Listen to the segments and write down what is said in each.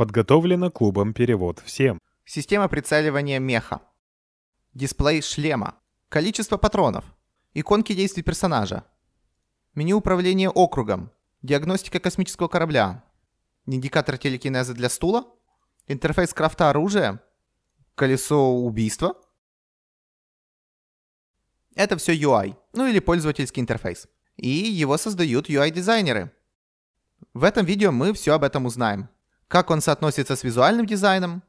Подготовлено клубом «Перевод всем». Система прицеливания меха. Дисплей шлема. Количество патронов. Иконки действий персонажа. Меню управления округом. Диагностика космического корабля. Индикатор телекинеза для стула. Интерфейс крафта оружия. Колесо убийства. Это все UI, ну или пользовательский интерфейс. И его создают UI-дизайнеры. В этом видео мы все об этом узнаем как он соотносится с визуальным дизайном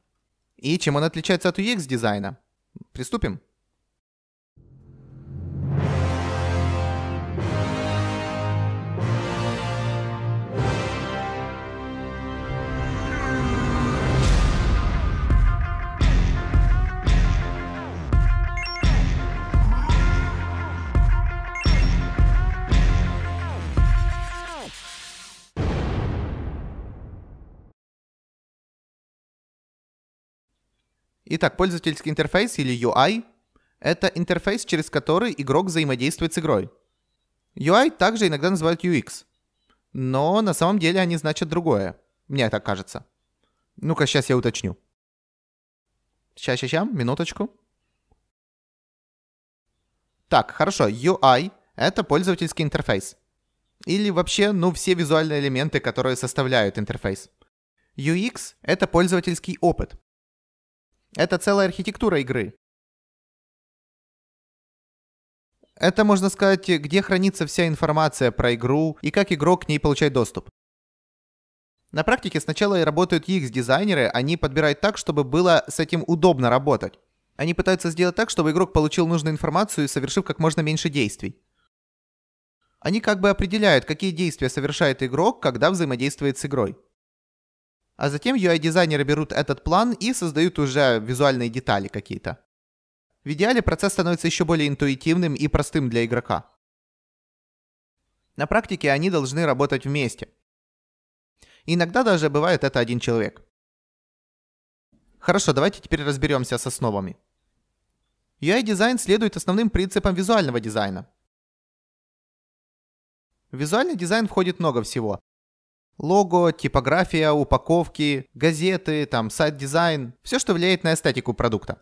и чем он отличается от UX-дизайна. Приступим. Итак, пользовательский интерфейс или UI – это интерфейс, через который игрок взаимодействует с игрой. UI также иногда называют UX, но на самом деле они значат другое, мне так кажется. Ну-ка, сейчас я уточню. Сейчас, сейчас, сейчас, минуточку. Так, хорошо, UI – это пользовательский интерфейс. Или вообще, ну, все визуальные элементы, которые составляют интерфейс. UX – это пользовательский опыт. Это целая архитектура игры. Это, можно сказать, где хранится вся информация про игру и как игрок к ней получает доступ. На практике сначала работают UX-дизайнеры, они подбирают так, чтобы было с этим удобно работать. Они пытаются сделать так, чтобы игрок получил нужную информацию, совершив как можно меньше действий. Они как бы определяют, какие действия совершает игрок, когда взаимодействует с игрой а затем UI-дизайнеры берут этот план и создают уже визуальные детали какие-то. В идеале процесс становится еще более интуитивным и простым для игрока. На практике они должны работать вместе. Иногда даже бывает это один человек. Хорошо, давайте теперь разберемся с основами. UI-дизайн следует основным принципам визуального дизайна. В визуальный дизайн входит много всего, Лого, типография, упаковки, газеты, там, сайт-дизайн. Все, что влияет на эстетику продукта.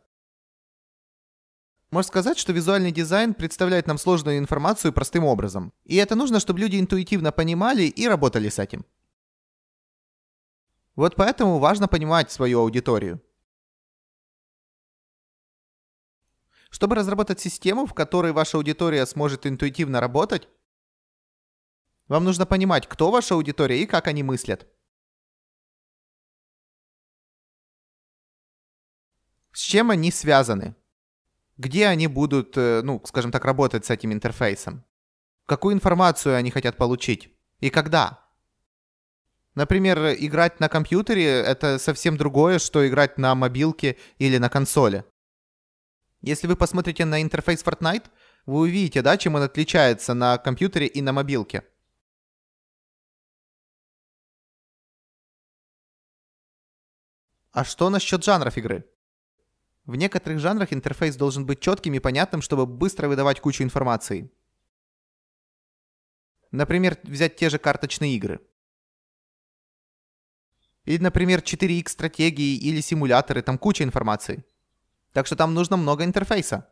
Можно сказать, что визуальный дизайн представляет нам сложную информацию простым образом. И это нужно, чтобы люди интуитивно понимали и работали с этим. Вот поэтому важно понимать свою аудиторию. Чтобы разработать систему, в которой ваша аудитория сможет интуитивно работать, вам нужно понимать, кто ваша аудитория и как они мыслят. С чем они связаны? Где они будут, э, ну, скажем так, работать с этим интерфейсом? Какую информацию они хотят получить? И когда? Например, играть на компьютере – это совсем другое, что играть на мобилке или на консоли. Если вы посмотрите на интерфейс Fortnite, вы увидите, да, чем он отличается на компьютере и на мобилке – А что насчет жанров игры? В некоторых жанрах интерфейс должен быть четким и понятным, чтобы быстро выдавать кучу информации. Например, взять те же карточные игры. Или, например, 4X стратегии или симуляторы, там куча информации. Так что там нужно много интерфейса.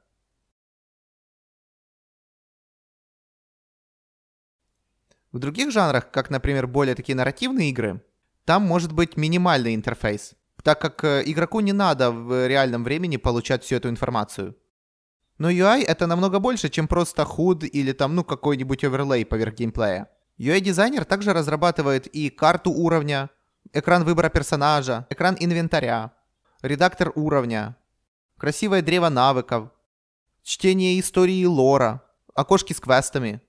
В других жанрах, как, например, более такие нарративные игры, там может быть минимальный интерфейс так как э, игроку не надо в реальном времени получать всю эту информацию. Но UI это намного больше, чем просто худ или там, ну, какой-нибудь оверлей поверх геймплея. UI-дизайнер также разрабатывает и карту уровня, экран выбора персонажа, экран инвентаря, редактор уровня, красивое древо навыков, чтение истории лора, окошки с квестами,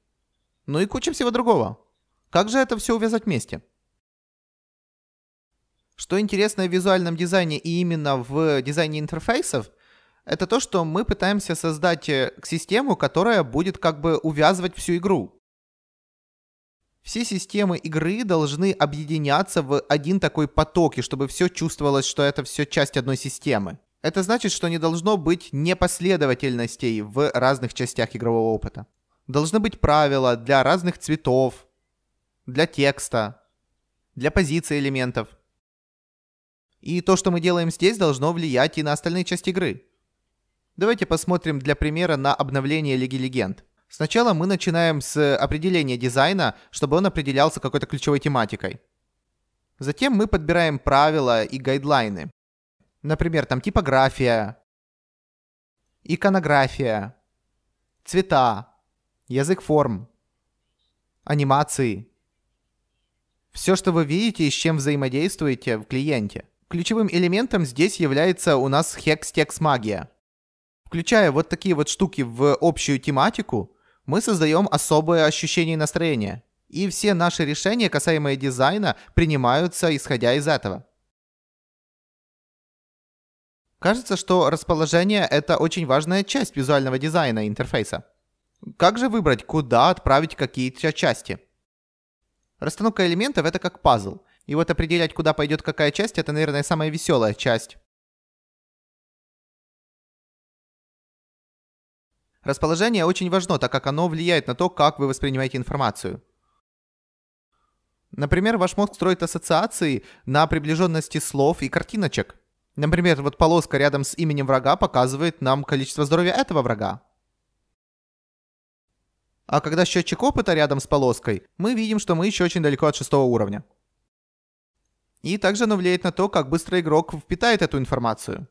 ну и куча всего другого. Как же это все увязать вместе? Что интересно в визуальном дизайне и именно в дизайне интерфейсов, это то, что мы пытаемся создать э, систему, которая будет как бы увязывать всю игру. Все системы игры должны объединяться в один такой поток, и чтобы все чувствовалось, что это все часть одной системы. Это значит, что не должно быть непоследовательностей в разных частях игрового опыта. Должны быть правила для разных цветов, для текста, для позиции элементов. И то, что мы делаем здесь, должно влиять и на остальные части игры. Давайте посмотрим для примера на обновление Лиги Легенд. Сначала мы начинаем с определения дизайна, чтобы он определялся какой-то ключевой тематикой. Затем мы подбираем правила и гайдлайны. Например, там типография, иконография, цвета, язык форм, анимации. Все, что вы видите и с чем взаимодействуете в клиенте – Ключевым элементом здесь является у нас хекс-текс-магия. Включая вот такие вот штуки в общую тематику, мы создаем особое ощущение настроения. И все наши решения, касаемые дизайна, принимаются исходя из этого. Кажется, что расположение – это очень важная часть визуального дизайна интерфейса. Как же выбрать, куда отправить какие-то части? Расстановка элементов – это как пазл. И вот определять, куда пойдет какая часть, это, наверное, самая веселая часть. Расположение очень важно, так как оно влияет на то, как вы воспринимаете информацию. Например, ваш мозг строит ассоциации на приближенности слов и картиночек. Например, вот полоска рядом с именем врага показывает нам количество здоровья этого врага. А когда счетчик опыта рядом с полоской, мы видим, что мы еще очень далеко от шестого уровня. И также оно влияет на то, как быстро игрок впитает эту информацию.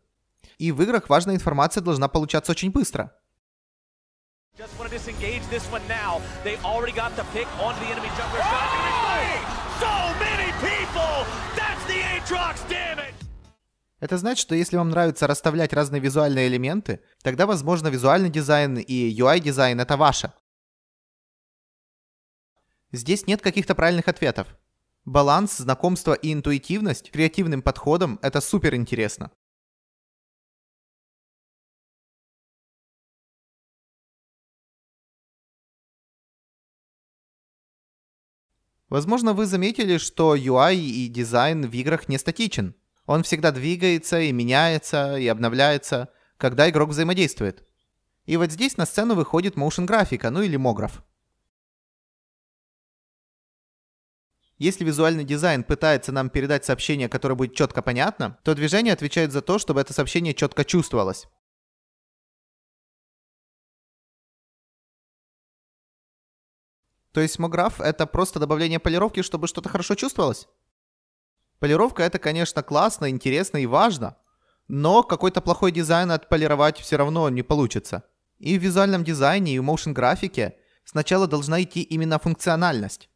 И в играх важная информация должна получаться очень быстро. Это значит, что если вам нравится расставлять разные визуальные элементы, тогда, возможно, визуальный дизайн и UI-дизайн — это ваше. Здесь нет каких-то правильных ответов. Баланс, знакомство и интуитивность креативным подходом – это супер интересно. Возможно, вы заметили, что UI и дизайн в играх не статичен. Он всегда двигается и меняется, и обновляется, когда игрок взаимодействует. И вот здесь на сцену выходит моушен графика, ну или мограф. Если визуальный дизайн пытается нам передать сообщение, которое будет четко понятно, то движение отвечает за то, чтобы это сообщение четко чувствовалось. То есть смограф — это просто добавление полировки, чтобы что-то хорошо чувствовалось? Полировка — это, конечно, классно, интересно и важно, но какой-то плохой дизайн отполировать все равно не получится. И в визуальном дизайне, и в моушен графике сначала должна идти именно функциональность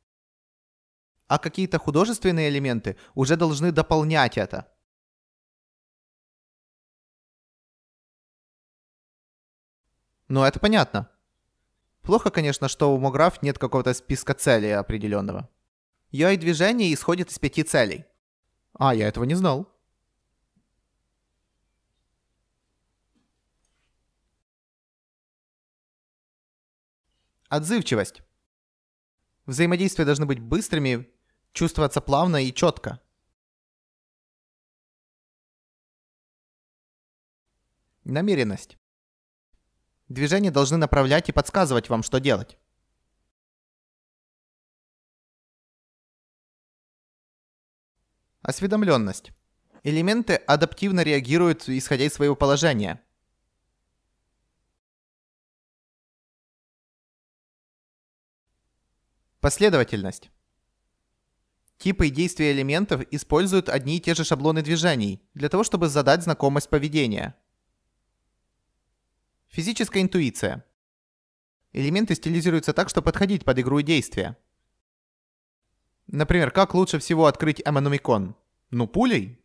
а какие-то художественные элементы уже должны дополнять это. Ну, это понятно. Плохо, конечно, что у Мограф нет какого-то списка целей определенного. Ее движение исходит из пяти целей. А, я этого не знал. Отзывчивость. Взаимодействия должны быть быстрыми, чувствоваться плавно и четко. Намеренность. Движения должны направлять и подсказывать вам, что делать. Осведомленность. Элементы адаптивно реагируют, исходя из своего положения. Последовательность. Типы и действия элементов используют одни и те же шаблоны движений для того, чтобы задать знакомость поведения. Физическая интуиция. Элементы стилизируются так, чтобы подходить под игру и действия. Например, как лучше всего открыть Эмономикон? Ну, пулей.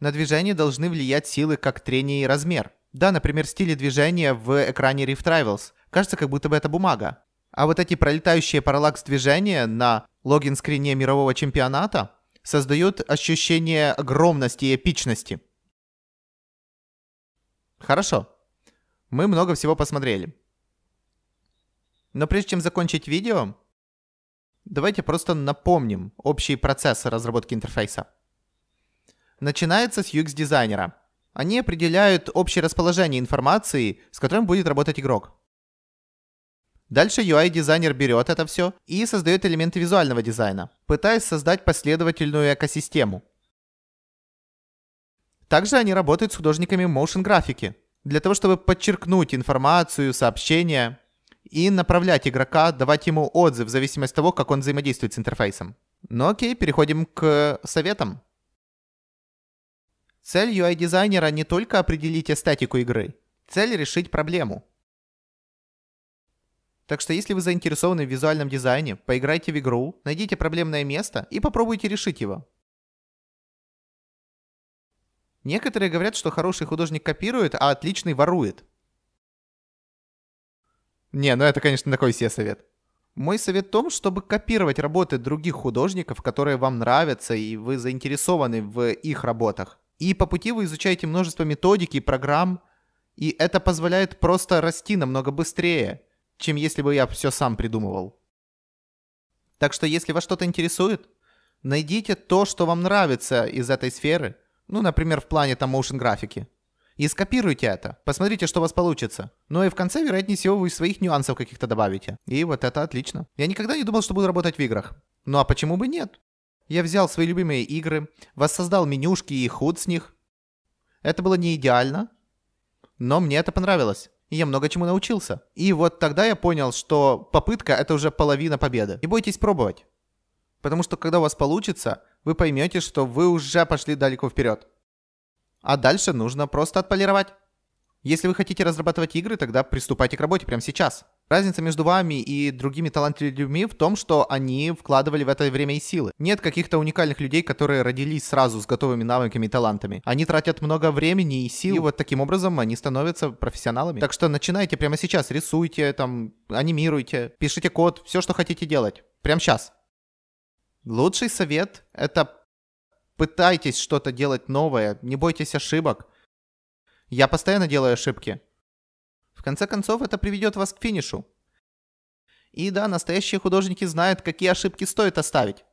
На движение должны влиять силы как трение и размер. Да, например, стили движения в экране Rift Rivals. Кажется, как будто бы это бумага. А вот эти пролетающие параллакс-движения на логин-скрине мирового чемпионата создают ощущение огромности и эпичности. Хорошо. Мы много всего посмотрели. Но прежде чем закончить видео, давайте просто напомним общий процесс разработки интерфейса. Начинается с UX-дизайнера. Они определяют общее расположение информации, с которым будет работать игрок. Дальше UI-дизайнер берет это все и создает элементы визуального дизайна, пытаясь создать последовательную экосистему. Также они работают с художниками motion графики, для того, чтобы подчеркнуть информацию, сообщения и направлять игрока, давать ему отзыв в зависимости от того, как он взаимодействует с интерфейсом. Но ну окей, переходим к советам. Цель UI-дизайнера не только определить эстетику игры, цель решить проблему – так что если вы заинтересованы в визуальном дизайне, поиграйте в игру, найдите проблемное место и попробуйте решить его. Некоторые говорят, что хороший художник копирует, а отличный ворует. Не, ну это, конечно, такой все совет. Мой совет в том, чтобы копировать работы других художников, которые вам нравятся и вы заинтересованы в их работах. И по пути вы изучаете множество методик и программ, и это позволяет просто расти намного быстрее, чем если бы я все сам придумывал. Так что если вас что-то интересует, найдите то, что вам нравится из этой сферы, ну, например, в плане там моушен графики, и скопируйте это, посмотрите, что у вас получится. Ну и в конце, вероятнее всего, вы своих нюансов каких-то добавите. И вот это отлично. Я никогда не думал, что буду работать в играх. Ну а почему бы нет? Я взял свои любимые игры, воссоздал менюшки и худ с них. Это было не идеально, но мне это понравилось я много чему научился. И вот тогда я понял, что попытка — это уже половина победы. Не бойтесь пробовать. Потому что когда у вас получится, вы поймете, что вы уже пошли далеко вперед. А дальше нужно просто отполировать. Если вы хотите разрабатывать игры, тогда приступайте к работе прямо сейчас. Разница между вами и другими талантливыми людьми в том, что они вкладывали в это время и силы. Нет каких-то уникальных людей, которые родились сразу с готовыми навыками и талантами. Они тратят много времени и сил, и вот таким образом они становятся профессионалами. Так что начинайте прямо сейчас, рисуйте, там, анимируйте, пишите код, все, что хотите делать. Прямо сейчас. Лучший совет — это пытайтесь что-то делать новое, не бойтесь ошибок. Я постоянно делаю ошибки конце концов, это приведет вас к финишу. И да, настоящие художники знают, какие ошибки стоит оставить.